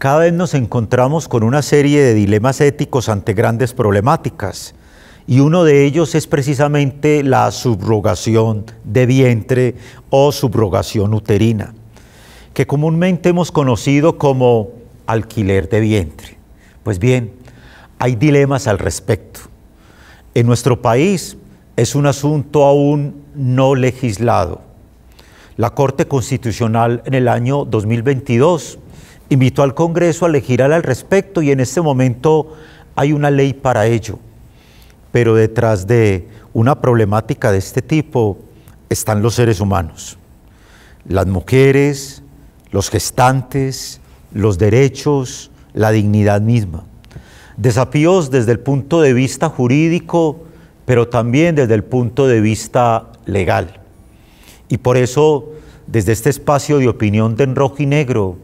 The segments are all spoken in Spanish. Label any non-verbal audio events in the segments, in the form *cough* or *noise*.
Cada vez nos encontramos con una serie de dilemas éticos ante grandes problemáticas y uno de ellos es precisamente la subrogación de vientre o subrogación uterina, que comúnmente hemos conocido como alquiler de vientre. Pues bien, hay dilemas al respecto. En nuestro país es un asunto aún no legislado. La Corte Constitucional en el año 2022 invitó al Congreso a elegir al respecto y en este momento hay una ley para ello. Pero detrás de una problemática de este tipo están los seres humanos, las mujeres, los gestantes, los derechos, la dignidad misma. Desafíos desde el punto de vista jurídico, pero también desde el punto de vista legal. Y por eso, desde este espacio de opinión de rojo y Negro,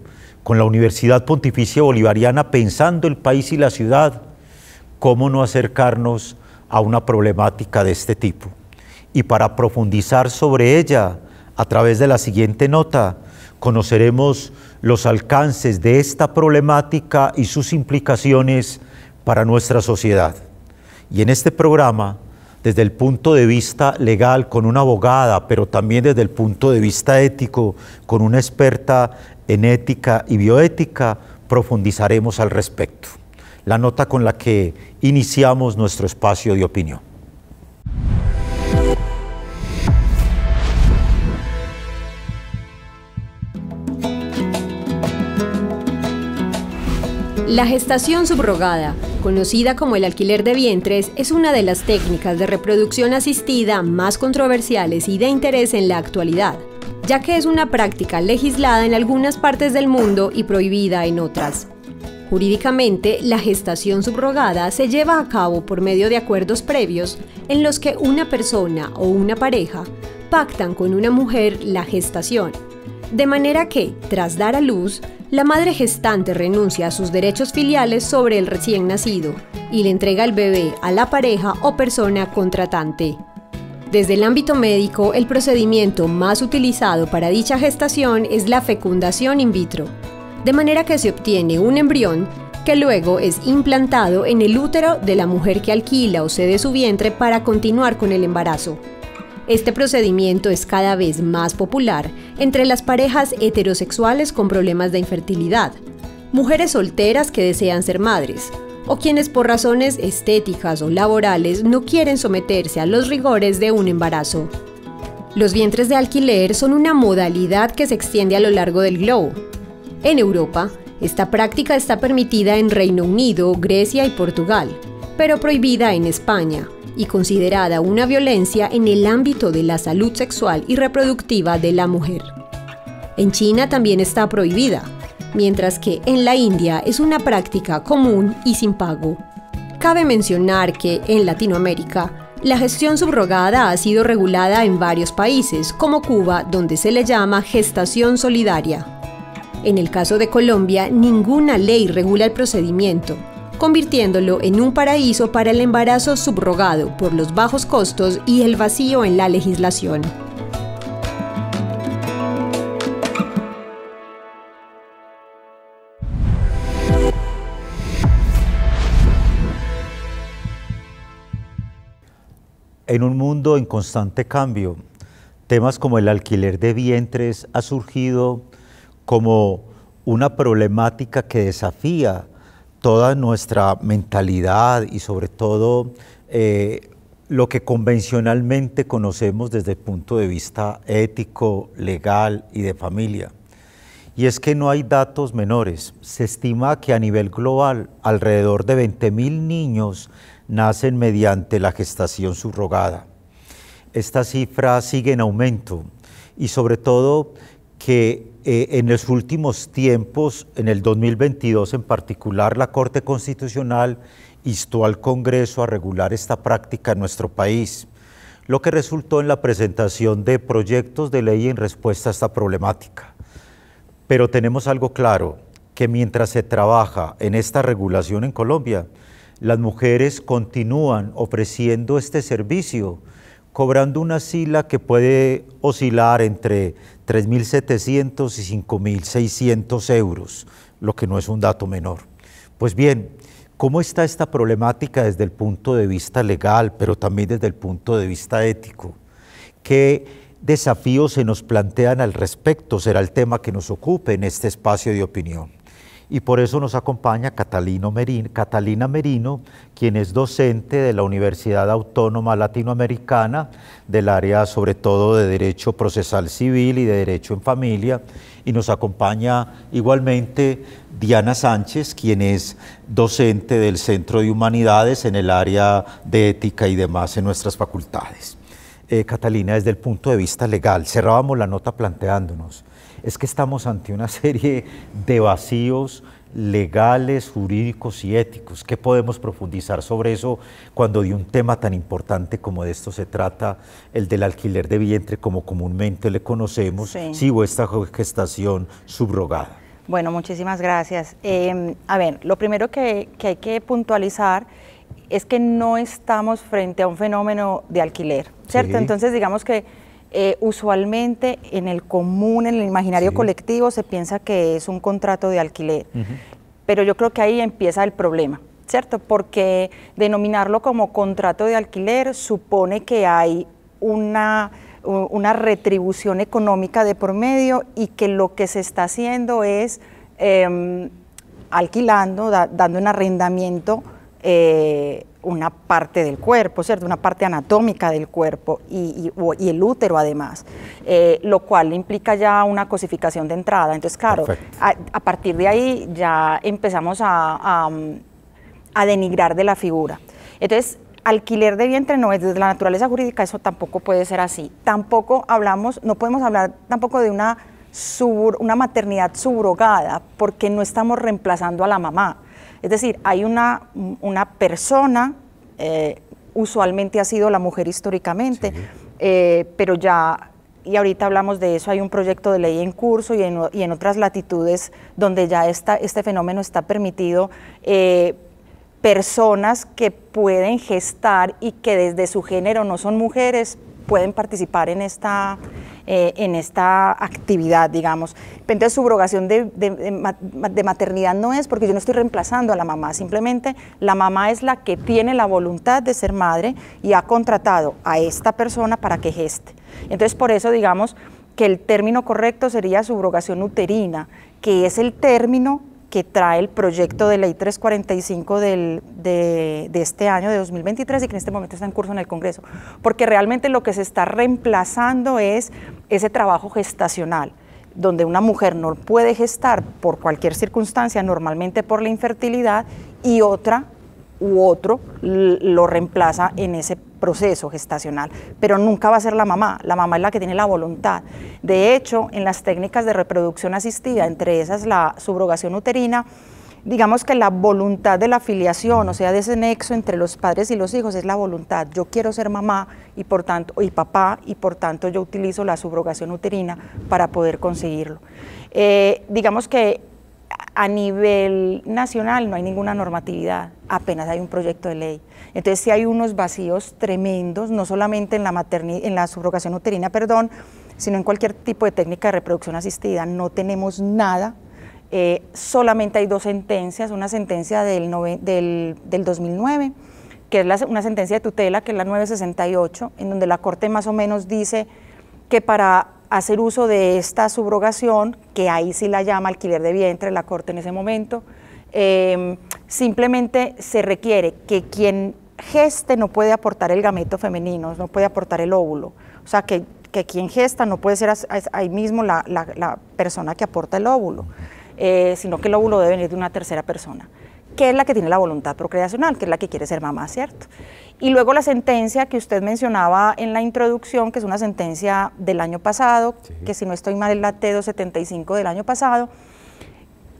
con la Universidad Pontificia Bolivariana Pensando el País y la Ciudad, cómo no acercarnos a una problemática de este tipo. Y para profundizar sobre ella, a través de la siguiente nota, conoceremos los alcances de esta problemática y sus implicaciones para nuestra sociedad. Y en este programa, desde el punto de vista legal, con una abogada, pero también desde el punto de vista ético, con una experta en ética y bioética profundizaremos al respecto. La nota con la que iniciamos nuestro espacio de opinión. La gestación subrogada, conocida como el alquiler de vientres, es una de las técnicas de reproducción asistida más controversiales y de interés en la actualidad ya que es una práctica legislada en algunas partes del mundo y prohibida en otras. Jurídicamente, la gestación subrogada se lleva a cabo por medio de acuerdos previos en los que una persona o una pareja pactan con una mujer la gestación, de manera que, tras dar a luz, la madre gestante renuncia a sus derechos filiales sobre el recién nacido y le entrega el bebé a la pareja o persona contratante. Desde el ámbito médico, el procedimiento más utilizado para dicha gestación es la fecundación in vitro, de manera que se obtiene un embrión que luego es implantado en el útero de la mujer que alquila o cede su vientre para continuar con el embarazo. Este procedimiento es cada vez más popular entre las parejas heterosexuales con problemas de infertilidad, mujeres solteras que desean ser madres, o quienes por razones estéticas o laborales no quieren someterse a los rigores de un embarazo. Los vientres de alquiler son una modalidad que se extiende a lo largo del globo. En Europa, esta práctica está permitida en Reino Unido, Grecia y Portugal, pero prohibida en España y considerada una violencia en el ámbito de la salud sexual y reproductiva de la mujer. En China también está prohibida, mientras que en la India es una práctica común y sin pago. Cabe mencionar que en Latinoamérica, la gestión subrogada ha sido regulada en varios países, como Cuba, donde se le llama gestación solidaria. En el caso de Colombia, ninguna ley regula el procedimiento, convirtiéndolo en un paraíso para el embarazo subrogado por los bajos costos y el vacío en la legislación. en un mundo en constante cambio. Temas como el alquiler de vientres ha surgido como una problemática que desafía toda nuestra mentalidad y sobre todo eh, lo que convencionalmente conocemos desde el punto de vista ético, legal y de familia. Y es que no hay datos menores. Se estima que a nivel global alrededor de 20.000 niños nacen mediante la gestación subrogada. Esta cifra sigue en aumento y sobre todo que eh, en los últimos tiempos, en el 2022 en particular, la Corte Constitucional instó al Congreso a regular esta práctica en nuestro país, lo que resultó en la presentación de proyectos de ley en respuesta a esta problemática. Pero tenemos algo claro, que mientras se trabaja en esta regulación en Colombia, las mujeres continúan ofreciendo este servicio, cobrando una sila que puede oscilar entre 3.700 y 5.600 euros, lo que no es un dato menor. Pues bien, ¿cómo está esta problemática desde el punto de vista legal, pero también desde el punto de vista ético? ¿Qué desafíos se nos plantean al respecto? Será el tema que nos ocupe en este espacio de opinión y por eso nos acompaña Catalina Merino, quien es docente de la Universidad Autónoma Latinoamericana, del área sobre todo de Derecho Procesal Civil y de Derecho en Familia, y nos acompaña igualmente Diana Sánchez, quien es docente del Centro de Humanidades en el área de Ética y demás en nuestras facultades. Eh, Catalina, desde el punto de vista legal, cerrábamos la nota planteándonos, es que estamos ante una serie de vacíos legales, jurídicos y éticos. ¿Qué podemos profundizar sobre eso cuando de un tema tan importante como de esto se trata, el del alquiler de vientre como comúnmente le conocemos, si esta gestación subrogada? Bueno, muchísimas gracias. Em, a ver, lo primero que, hay que puntualizar es que no estamos frente a un fenómeno de alquiler, ¿cierto? Entonces digamos que eh, usualmente en el común, en el imaginario colectivo, se piensa que es un contrato de alquiler, pero yo creo que ahí empieza el problema. ¿Cierto? Porque denominarlo como contrato de alquiler supone que hay una, una retribución económica de por medio y que lo que se está haciendo es em, alquilando, dando un arrendamiento eh, una parte del cuerpo, ¿cierto? Una parte anatómica del cuerpo y, el útero además, eh, lo cual implica ya una cosificación de entrada. Entonces, claro, a, partir de ahí ya empezamos a, denigrar de la figura. Entonces, alquiler de vientre no es desde la naturaleza jurídica, eso tampoco puede ser así. Tampoco hablamos, no podemos hablar tampoco de una, una maternidad subrogada, porque no estamos reemplazando a la mamá. Es decir, hay una, una persona, eh, usualmente ha sido la mujer históricamente, eh, pero ya, y ahorita hablamos de eso, hay un proyecto de ley en curso y en, otras latitudes donde ya este fenómeno está permitido. Eh, personas que pueden gestar y que desde su género no son mujeres pueden participar en esta eh, en esta actividad, digamos. Entonces, subrogación de, de, maternidad no es porque yo no estoy reemplazando a la mamá, simplemente la mamá es la que tiene la voluntad de ser madre y ha contratado a esta persona para que geste. Entonces, por eso, digamos que el término correcto sería subrogación uterina, que es el término que trae el proyecto de ley 345 de, de, este año, de 2023, y que en este momento está en curso en el Congreso, porque realmente lo que se está reemplazando es ese trabajo gestacional, donde una mujer no puede gestar por cualquier circunstancia, normalmente por la infertilidad, y otra u otro lo reemplaza en ese proceso gestacional, pero nunca va a ser la mamá, la mamá es la que tiene la voluntad. De hecho, en las técnicas de reproducción asistida, entre esas la subrogación uterina, digamos que la voluntad de la afiliación, o sea, de ese nexo entre los padres y los hijos, es la voluntad. Yo quiero ser mamá y por tanto, y papá, y por tanto yo utilizo la subrogación uterina para poder conseguirlo. Eh, digamos que a nivel nacional no hay ninguna normatividad, apenas hay un proyecto de ley. Entonces sí hay unos vacíos tremendos, no solamente en la, maternidad, en la subrogación uterina, perdón, sino en cualquier tipo de técnica de reproducción asistida. No tenemos nada eh, solamente hay dos sentencias, una sentencia del, 2009, que es una sentencia de tutela, que es la 968, en donde la Corte más o menos dice que para hacer uso de esta subrogación, que ahí sí la llama alquiler de vientre la Corte en ese momento, em, simplemente se requiere que quien geste no puede aportar el gameto femenino, no puede aportar el óvulo, o sea que, quien gesta no puede ser ahí mismo la persona que aporta el óvulo. Eh, sino que el óvulo debe venir de una tercera persona, que es la que tiene la voluntad procreacional, que es la que quiere ser mamá, ¿cierto? Y luego la sentencia que usted mencionaba en la introducción, que es una sentencia del año pasado, que si no estoy mal del la T275 del año pasado,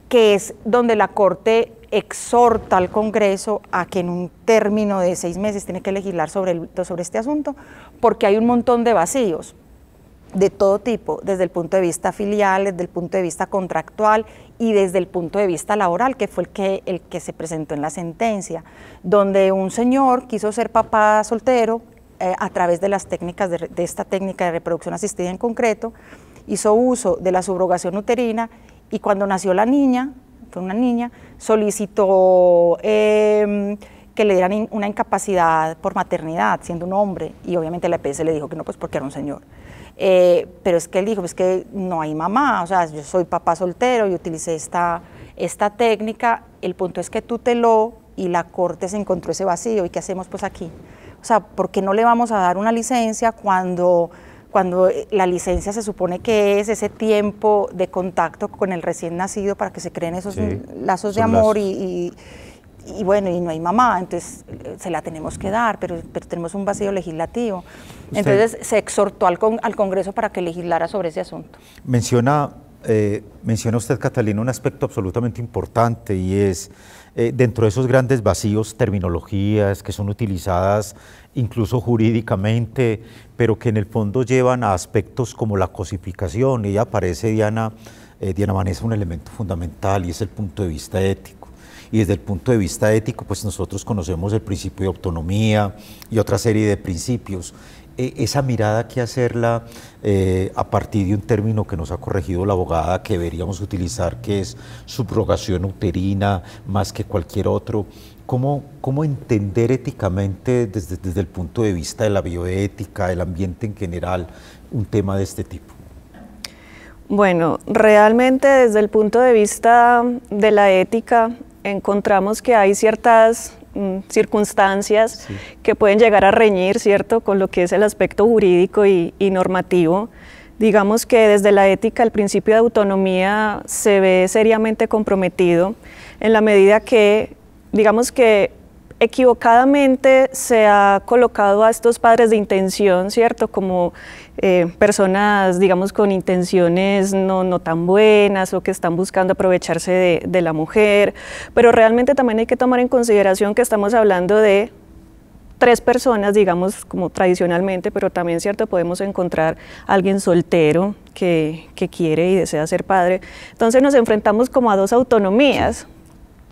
que es donde la Corte exhorta al Congreso a que en un término de seis meses tiene que legislar sobre, sobre este asunto, porque hay un montón de vacíos de todo tipo, desde el punto de vista filial, desde el punto de vista contractual y desde el punto de vista laboral, que fue el que, el que se presentó en la sentencia, donde un señor quiso ser papá soltero eh, a través de las técnicas, de, esta técnica de reproducción asistida en concreto, hizo uso de la subrogación uterina y cuando nació la niña, fue una niña, solicitó em, que le dieran una incapacidad por maternidad, siendo un hombre, y obviamente la EPS le dijo que no, pues porque era un señor. Eh, pero es que él dijo, pues es que no hay mamá, o sea, yo soy papá soltero y utilicé esta, esta técnica, el punto es que tú te lo y la corte se encontró ese vacío y qué hacemos pues aquí. O sea, ¿por qué no le vamos a dar una licencia cuando, cuando eh, la licencia se supone que es ese tiempo de contacto con el recién nacido para que se creen esos lazos de amor y y bueno, y no hay mamá, entonces eh, se la tenemos que dar, pero, tenemos un vacío legislativo. entonces se exhortó al, al, Congreso para que legislara sobre ese asunto. Menciona, eh, menciona usted, Catalina, un aspecto absolutamente importante y es eh, dentro de esos grandes vacíos terminologías que son utilizadas incluso jurídicamente, pero que en el fondo llevan a aspectos como la cosificación. Y ya aparece, Diana, Diana Vanessa, un elemento fundamental y es el punto de vista ético y desde el punto de vista ético, pues nosotros conocemos el principio de autonomía y otra serie de principios. E, esa mirada que hacerla eh, a partir de un término que nos ha corregido la abogada que deberíamos utilizar, que es subrogación uterina, más que cualquier otro. ¿Cómo, entender éticamente desde, desde el punto de vista de la bioética, del ambiente en general, un tema de este tipo? Bueno, realmente desde el punto de vista de la ética, encontramos que hay ciertas mm, circunstancias que pueden llegar a reñir, ¿cierto?, con lo que es el aspecto jurídico y, y normativo. Digamos que desde la ética el principio de autonomía se ve seriamente comprometido en la medida que, digamos que equivocadamente se ha colocado a estos padres de intención, ¿cierto? Como eh, personas, digamos, con intenciones no, no, tan buenas o que están buscando aprovecharse de, la mujer, pero realmente también hay que tomar en consideración que estamos hablando de tres personas, digamos, como tradicionalmente, pero también, ¿cierto? Podemos encontrar alguien soltero que, quiere y desea ser padre. Entonces nos enfrentamos como a dos autonomías,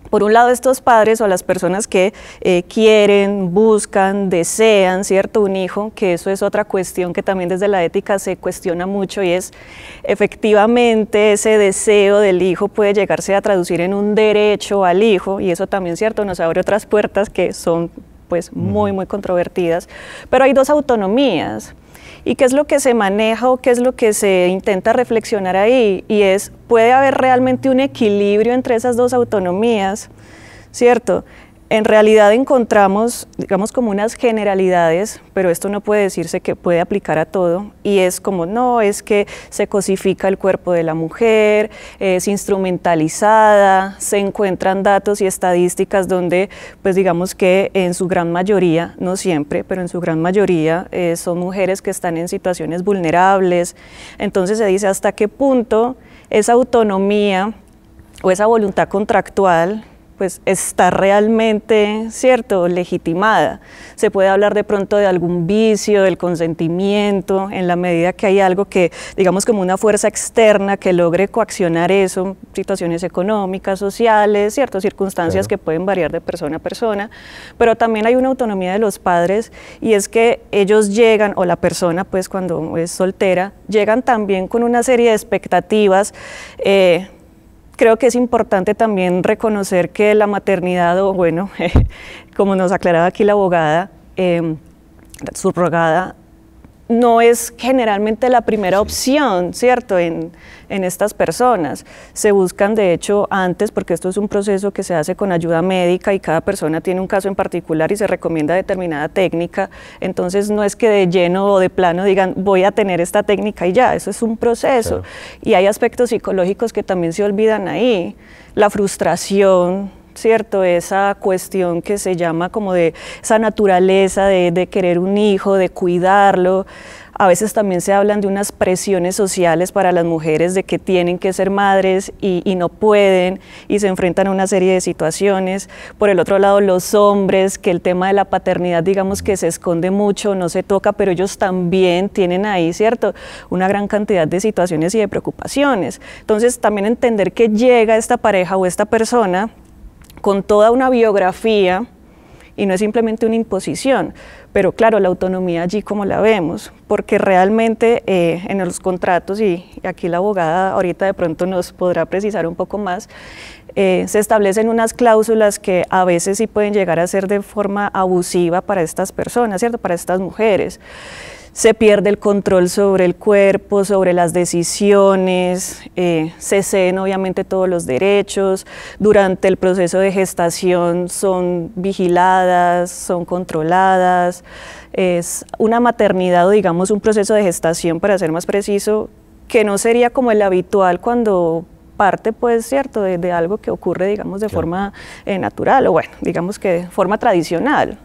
por un lado estos padres o las personas que eh, quieren, buscan, desean, ¿cierto? Un hijo, que eso es otra cuestión que también desde la ética se cuestiona mucho y es efectivamente ese deseo del hijo puede llegarse a traducir en un derecho al hijo y eso también, ¿cierto? Nos abre otras puertas que son pues muy, muy controvertidas. Pero hay dos autonomías ¿Y qué es lo que se maneja o qué es lo que se intenta reflexionar ahí? Y es, ¿puede haber realmente un equilibrio entre esas dos autonomías? ¿Cierto? En realidad encontramos, digamos, como unas generalidades, pero esto no puede decirse que puede aplicar a todo, y es como, no, es que se cosifica el cuerpo de la mujer, es instrumentalizada, se encuentran datos y estadísticas donde, pues digamos que en su gran mayoría, no siempre, pero en su gran mayoría eh, son mujeres que están en situaciones vulnerables, entonces se dice hasta qué punto esa autonomía o esa voluntad contractual pues está realmente, ¿cierto?, legitimada. Se puede hablar de pronto de algún vicio, del consentimiento, en la medida que hay algo que, digamos, como una fuerza externa que logre coaccionar eso, situaciones económicas, sociales, ciertas circunstancias que pueden variar de persona a persona, pero también hay una autonomía de los padres y es que ellos llegan, o la persona, pues, cuando es soltera, llegan también con una serie de expectativas, eh, creo que es importante también reconocer que la maternidad, o bueno, *laughs* como nos aclaraba aquí la abogada, eh, subrogada, no es generalmente la primera opción, ¿cierto?, en, estas personas. Se buscan, de hecho, antes, porque esto es un proceso que se hace con ayuda médica y cada persona tiene un caso en particular y se recomienda determinada técnica. Entonces, no es que de lleno o de plano digan, voy a tener esta técnica y ya, eso es un proceso. Y hay aspectos psicológicos que también se olvidan ahí. La frustración, ¿cierto? Esa cuestión que se llama como de esa naturaleza de, querer un hijo, de cuidarlo. A veces también se hablan de unas presiones sociales para las mujeres de que tienen que ser madres y, no pueden y se enfrentan a una serie de situaciones. Por el otro lado, los hombres, que el tema de la paternidad digamos que se esconde mucho, no se toca, pero ellos también tienen ahí, ¿cierto? Una gran cantidad de situaciones y de preocupaciones. Entonces también entender que llega esta pareja o esta persona con toda una biografía y no es simplemente una imposición, pero claro, la autonomía allí como la vemos, porque realmente eh, en los contratos, y aquí la abogada ahorita de pronto nos podrá precisar un poco más, eh, se establecen unas cláusulas que a veces sí pueden llegar a ser de forma abusiva para estas personas, ¿cierto? Para estas mujeres se pierde el control sobre el cuerpo, sobre las decisiones, eh, se ceden obviamente todos los derechos, durante el proceso de gestación son vigiladas, son controladas, es una maternidad o digamos un proceso de gestación, para ser más preciso, que no sería como el habitual cuando parte, pues, cierto, de, algo que ocurre, digamos, de forma eh, natural, o bueno, digamos que de forma tradicional.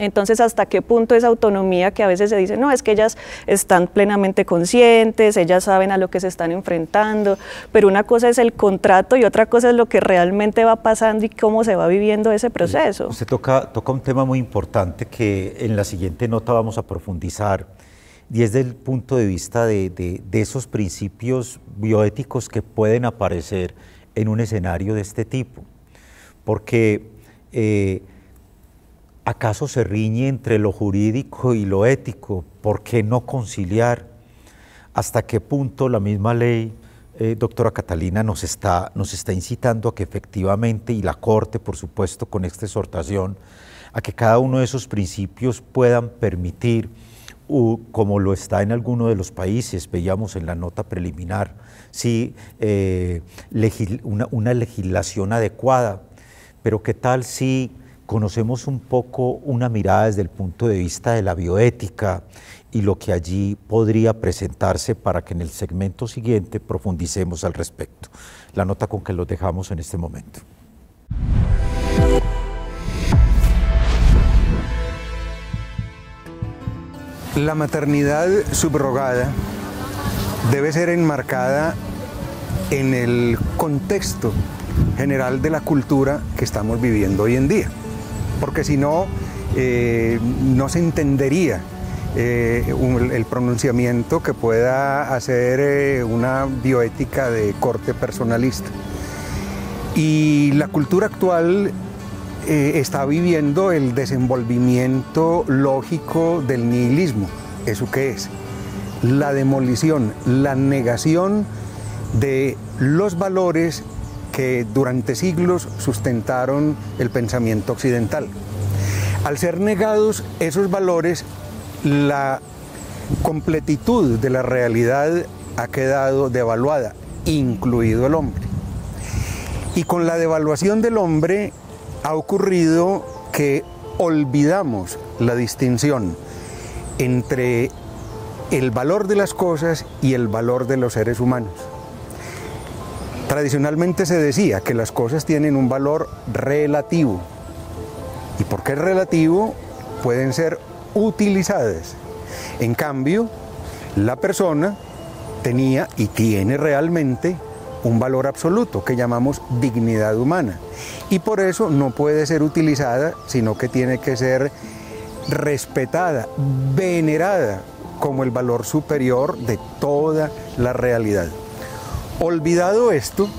Entonces, ¿hasta qué punto esa autonomía que a veces se dice, no, es que ellas están plenamente conscientes, ellas saben a lo que se están enfrentando, pero una cosa es el contrato y otra cosa es lo que realmente va pasando y cómo se va viviendo ese proceso. Usted toca, toca un tema muy importante que en la siguiente nota vamos a profundizar y es del punto de vista de, esos principios bioéticos que pueden aparecer en un escenario de este tipo. Porque eh, ¿Acaso se riñe entre lo jurídico y lo ético? ¿Por qué no conciliar? ¿Hasta qué punto la misma ley, eh, doctora Catalina, nos está, nos está incitando a que efectivamente, y la Corte, por supuesto, con esta exhortación, a que cada uno de esos principios puedan permitir, como lo está en alguno de los países, veíamos en la nota preliminar, sí, eh, una legislación adecuada, pero qué tal si conocemos un poco una mirada desde el punto de vista de la bioética y lo que allí podría presentarse para que en el segmento siguiente profundicemos al respecto. La nota con que los dejamos en este momento. La maternidad subrogada debe ser enmarcada en el contexto general de la cultura que estamos viviendo hoy en día porque si no, eh, no se entendería eh, el pronunciamiento que pueda hacer eh, una bioética de corte personalista. Y la cultura actual está viviendo el desenvolvimiento lógico del nihilismo. ¿Eso qué es? La demolición, la negación de los valores que durante siglos sustentaron el pensamiento occidental. Al ser negados esos valores, la completitud de la realidad ha quedado devaluada, incluido el hombre. Y con la devaluación del hombre ha ocurrido que olvidamos la distinción entre el valor de las cosas y el valor de los seres humanos. Tradicionalmente se decía que las cosas tienen un valor relativo. ¿Y porque es relativo? Pueden ser utilizadas. En cambio, la persona tenía y tiene realmente un valor absoluto que llamamos dignidad humana. Y por eso no puede ser utilizada, sino que tiene que ser respetada, venerada como el valor superior de toda la realidad. Olvidado esto,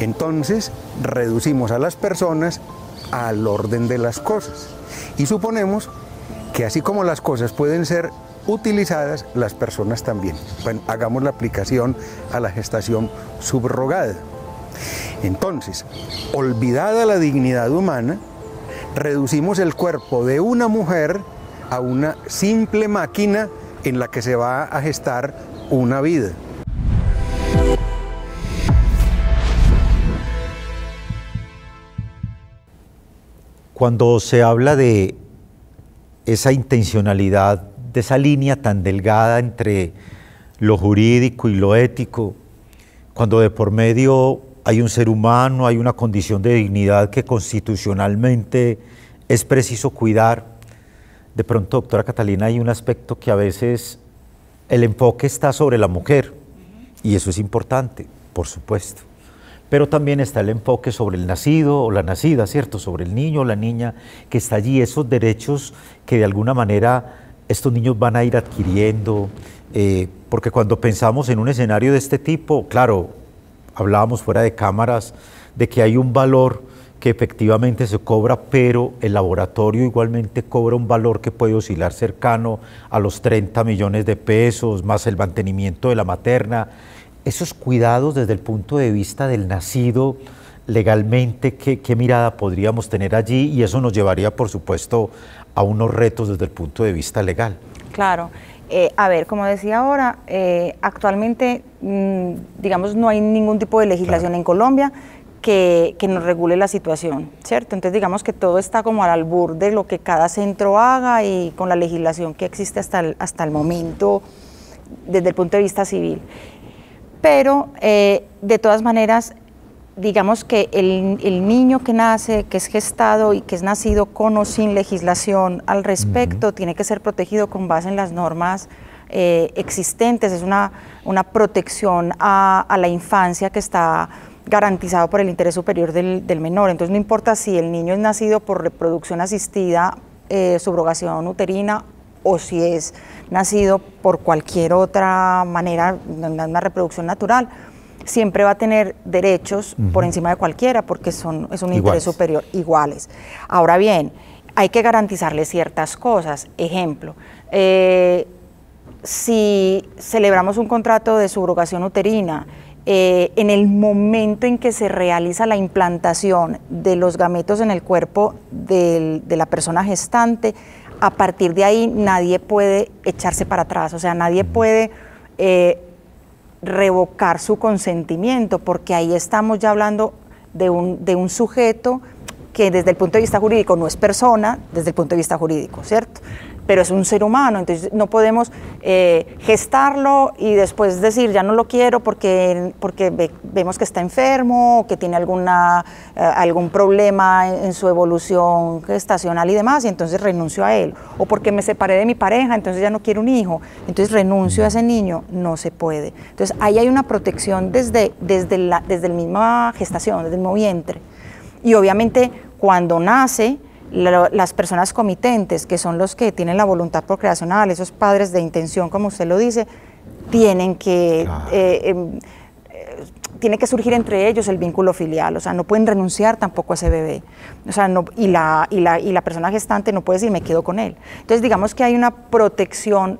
entonces reducimos a las personas al orden de las cosas y suponemos que así como las cosas pueden ser utilizadas, las personas también. Bueno, hagamos la aplicación a la gestación subrogada. Entonces, olvidada la dignidad humana, reducimos el cuerpo de una mujer a una simple máquina en la que se va a gestar una vida. Cuando se habla de esa intencionalidad, de esa línea tan delgada entre lo jurídico y lo ético, cuando de por medio hay un ser humano, hay una condición de dignidad que constitucionalmente es preciso cuidar. De pronto, doctora Catalina, hay un aspecto que a veces el enfoque está sobre la mujer, y eso es importante, por supuesto pero también está el enfoque sobre el nacido o la nacida, ¿cierto? Sobre el niño o la niña que está allí, esos derechos que de alguna manera estos niños van a ir adquiriendo, eh, porque cuando pensamos en un escenario de este tipo, claro, hablábamos fuera de cámaras de que hay un valor que efectivamente se cobra, pero el laboratorio igualmente cobra un valor que puede oscilar cercano a los 30 millones de pesos, más el mantenimiento de la materna esos cuidados desde el punto de vista del nacido legalmente, ¿qué, mirada podríamos tener allí? Y eso nos llevaría, por supuesto, a unos retos desde el punto de vista legal. Claro. Eh, a ver, como decía ahora, eh, actualmente, mm, digamos, no hay ningún tipo de legislación en Colombia que, nos regule la situación, ¿cierto? Entonces digamos que todo está como al albur de lo que cada centro haga y con la legislación que existe hasta hasta el momento desde el punto de vista civil pero eh, de todas maneras, digamos que el, niño que nace, que es gestado y que es nacido con o sin legislación al respecto, tiene que ser protegido con base en las normas eh, existentes, es una, protección a, la infancia que está garantizado por el interés superior del, menor. Entonces no importa si el niño es nacido por reproducción asistida, eh, subrogación uterina o si es nacido por cualquier otra manera, una reproducción natural, siempre va a tener derechos por encima de cualquiera porque son, es un interés superior, iguales. Ahora bien, hay que garantizarle ciertas cosas. Ejemplo, eh, si celebramos un contrato de subrogación uterina, eh, en el momento en que se realiza la implantación de los gametos en el cuerpo de la persona gestante, a partir de ahí nadie puede echarse para atrás, o sea, nadie puede eh, revocar su consentimiento, porque ahí estamos ya hablando de un, de un sujeto que desde el punto de vista jurídico no es persona, desde el punto de vista jurídico, ¿cierto? pero es un ser humano, entonces no podemos eh, gestarlo y después decir ya no lo quiero porque, porque vemos que está enfermo o que tiene alguna, eh, algún problema en, su evolución gestacional y demás, y entonces renuncio a él, o porque me separé de mi pareja, entonces ya no quiero un hijo, entonces renuncio a ese niño, no se puede. Entonces ahí hay una protección desde, desde, la, desde la misma gestación, desde el mismo vientre. Y obviamente cuando nace, las personas comitentes, que son los que tienen la voluntad procreacional, esos padres de intención, como usted lo dice, tienen que... Eh, em, tiene que surgir entre ellos el vínculo filial, o sea, no pueden renunciar tampoco a ese bebé, o sea, no, y, la, y, la, y la persona gestante no puede decir me quedo con él. Entonces, digamos que hay una protección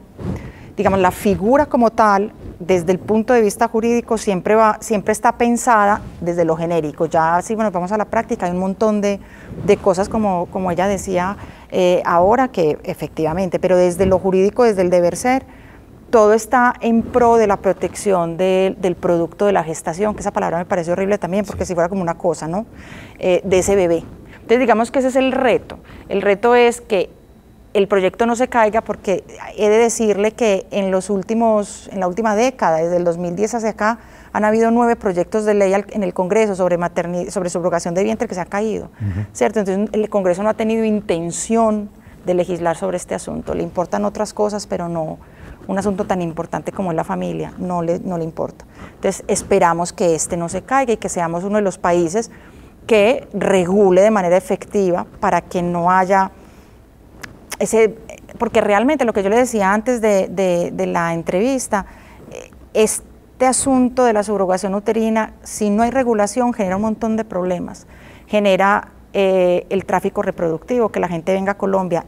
digamos, la figura como tal, desde el punto de vista jurídico, siempre, va, siempre está pensada desde lo genérico. Ya si bueno, vamos a la práctica, hay un montón de, de cosas, como, como ella decía eh, ahora, que efectivamente, pero desde lo jurídico, desde el deber ser, todo está en pro de la protección del producto de la gestación, que esa palabra me parece horrible también, porque si fuera como una cosa, ¿no? Eh, de ese bebé. Entonces digamos que ese es el reto. El reto es que el proyecto no se caiga porque he de decirle que en los últimos, en la última década, desde el 2010 hacia acá, han habido nueve proyectos de ley en el Congreso sobre maternidad, sobre subrogación de vientre que se han caído, ¿cierto? Entonces el Congreso no ha tenido intención de legislar sobre este asunto, le importan otras cosas, pero no un asunto tan importante como es la familia, no le, no le importa. Entonces esperamos que este no se caiga y que seamos uno de los países que regule de manera efectiva para que no haya porque realmente lo que yo le decía antes de, la entrevista, eh, este asunto de la subrogación uterina, si no hay regulación, genera un montón de problemas. Genera eh, el tráfico reproductivo, que la gente venga a Colombia,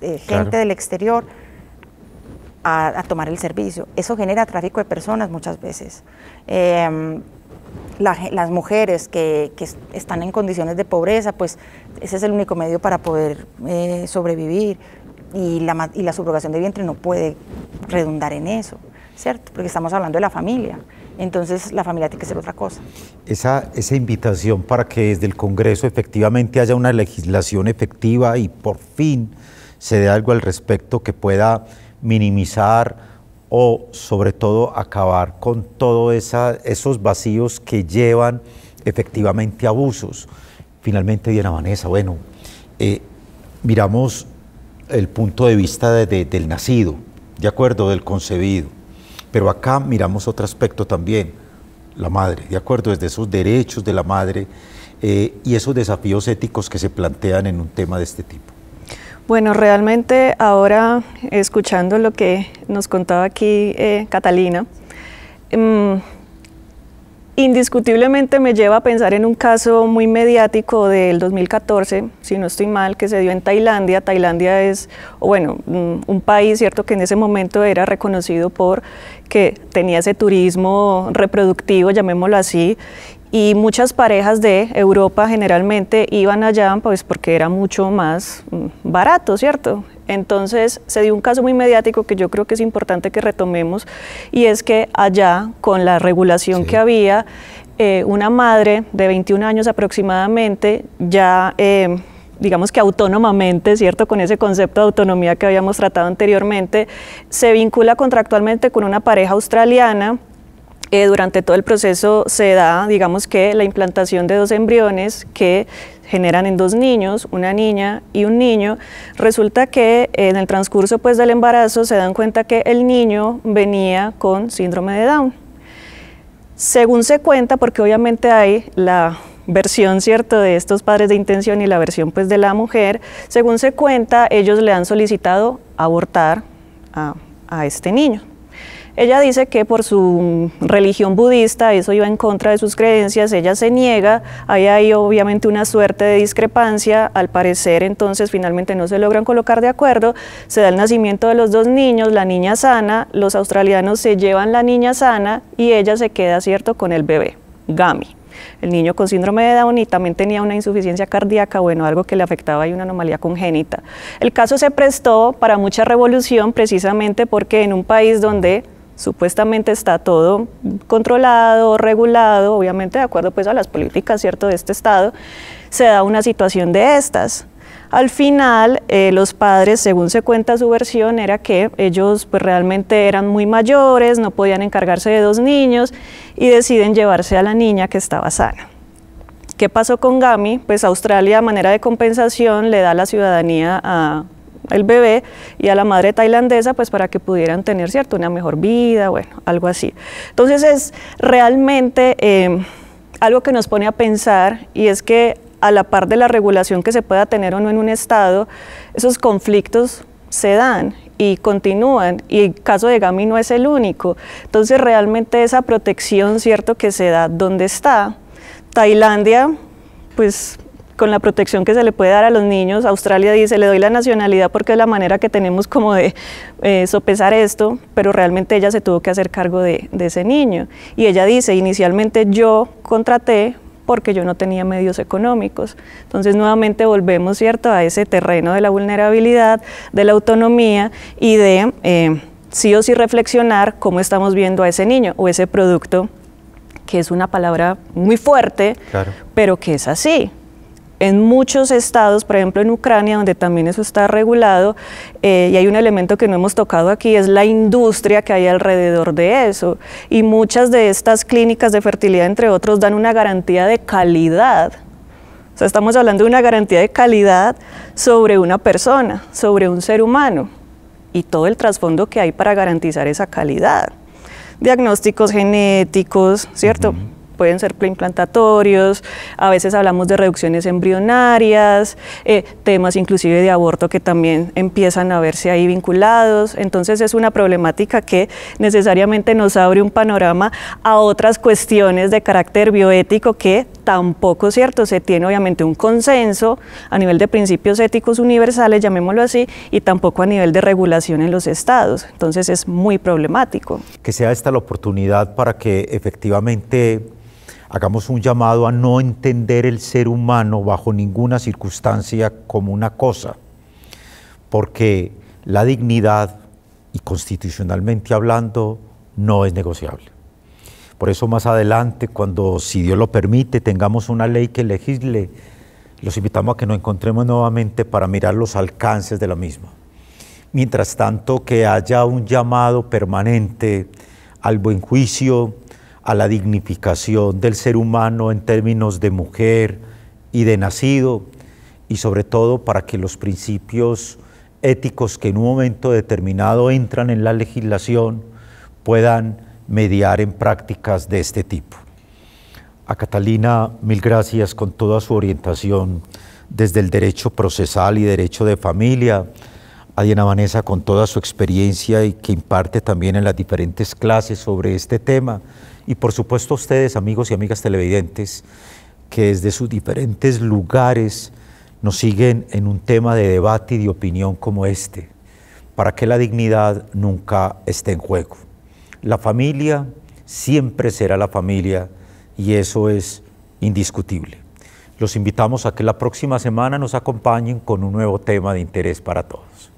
eh, gente del exterior, a, tomar el servicio. Eso genera tráfico de personas muchas veces las mujeres que, están en condiciones de pobreza, pues ese es el único medio para poder eh, sobrevivir y la, subrogación de vientre no puede redundar en eso, ¿cierto? Porque estamos hablando de la familia. Entonces la familia tiene que ser otra cosa. Esa, esa invitación para que desde el Congreso efectivamente haya una legislación efectiva y por fin se dé algo al respecto que pueda minimizar o sobre todo acabar con todos esos vacíos que llevan efectivamente abusos. Finalmente, Diana Vanessa, bueno, eh, miramos el punto de vista del nacido, de acuerdo, del concebido, pero acá miramos otro aspecto también, la madre, de acuerdo, desde esos derechos de la madre eh, y esos desafíos éticos que se plantean en un tema de este tipo. Bueno, realmente ahora escuchando lo que nos contaba aquí eh, Catalina, em, indiscutiblemente me lleva a pensar en un caso muy mediático del 2014, si no estoy mal, que se dio en Tailandia. Tailandia es, bueno, mm, un país, ¿cierto?, que en ese momento era reconocido por que tenía ese turismo reproductivo, llamémoslo así, y muchas parejas de Europa generalmente iban allá pues porque era mucho más mm, barato, ¿cierto? Entonces se dio un caso muy mediático que yo creo que es importante que retomemos y es que allá con la regulación que había, eh, una madre de 21 años aproximadamente ya... Eh, digamos que autónomamente, ¿cierto? Con ese concepto de autonomía que habíamos tratado anteriormente, se vincula contractualmente con una pareja australiana eh, durante todo el proceso se da, digamos que, la implantación de dos embriones que generan en dos niños, una niña y un niño. Resulta que eh, en el transcurso pues, del embarazo se dan cuenta que el niño venía con síndrome de Down. Según se cuenta, porque obviamente hay la versión, ¿cierto?, de estos padres de intención y la versión pues de la mujer, según se cuenta, ellos le han solicitado abortar a este niño. Ella dice que por su religión budista, eso iba en contra de sus creencias, ella se niega, ahí hay obviamente una suerte de discrepancia, al parecer entonces finalmente no se logran colocar de acuerdo, se da el nacimiento de los dos niños, la niña sana, los australianos se llevan la niña sana y ella se queda, ¿cierto?, con el bebé, Gami. El niño con síndrome de Down y también tenía una insuficiencia cardíaca, bueno, algo que le afectaba y una anomalía congénita. El caso se prestó para mucha revolución precisamente porque en un país donde Supuestamente está todo controlado, regulado, obviamente de acuerdo pues a las políticas cierto de este estado, se da una situación de estas. Al final, eh, los padres, según se cuenta su versión, era que ellos pues, realmente eran muy mayores, no podían encargarse de dos niños y deciden llevarse a la niña que estaba sana. ¿Qué pasó con Gami? Pues Australia, a manera de compensación, le da la ciudadanía a el bebé y a la madre tailandesa pues para que pudieran tener cierto una mejor vida, bueno, algo así. Entonces es realmente eh, algo que nos pone a pensar y es que a la par de la regulación que se pueda tener o no en un estado, esos conflictos se dan y continúan y el caso de Gami no es el único. Entonces realmente esa protección, cierto, que se da donde está. Tailandia, pues con la protección que se le puede dar a los niños. Australia dice, le doy la nacionalidad porque es la manera que tenemos como de eh, sopesar esto, pero realmente ella se tuvo que hacer cargo de, ese niño. Y ella dice, inicialmente yo contraté porque yo no tenía medios económicos. Entonces nuevamente volvemos, ¿cierto?, a ese terreno de la vulnerabilidad, de la autonomía y de eh, sí o sí reflexionar cómo estamos viendo a ese niño o ese producto, que es una palabra muy fuerte, pero que es así. En muchos estados, por ejemplo en Ucrania, donde también eso está regulado, eh, y hay un elemento que no hemos tocado aquí, es la industria que hay alrededor de eso. Y muchas de estas clínicas de fertilidad, entre otros, dan una garantía de calidad. O sea, estamos hablando de una garantía de calidad sobre una persona, sobre un ser humano y todo el trasfondo que hay para garantizar esa calidad. Diagnósticos genéticos, ¿cierto? pueden ser preimplantatorios, a veces hablamos de reducciones embrionarias, eh, temas inclusive de aborto que también empiezan a verse ahí vinculados. Entonces es una problemática que necesariamente nos abre un panorama a otras cuestiones de carácter bioético que tampoco, ¿cierto? Se tiene obviamente un consenso a nivel de principios éticos universales, llamémoslo así, y tampoco a nivel de regulación en los estados. Entonces es muy problemático. Que sea esta la oportunidad para que efectivamente hagamos un llamado a no entender el ser humano bajo ninguna circunstancia como una cosa, porque la dignidad, y constitucionalmente hablando, no es negociable. Por eso más adelante, cuando, si Dios lo permite, tengamos una ley que legisle, los invitamos a que nos encontremos nuevamente para mirar los alcances de la misma. Mientras tanto, que haya un llamado permanente al buen juicio, a la dignificación del ser humano en términos de mujer y de nacido, y sobre todo para que los principios éticos que en un momento determinado entran en la legislación puedan mediar en prácticas de este tipo. A Catalina, mil gracias con toda su orientación desde el derecho procesal y derecho de familia, a Diana Vanessa con toda su experiencia y que imparte también en las diferentes clases sobre este tema y por supuesto ustedes, amigos y amigas televidentes, que desde sus diferentes lugares nos siguen en un tema de debate y de opinión como este, para que la dignidad nunca esté en juego. La familia siempre será la familia y eso es indiscutible. Los invitamos a que la próxima semana nos acompañen con un nuevo tema de interés para todos.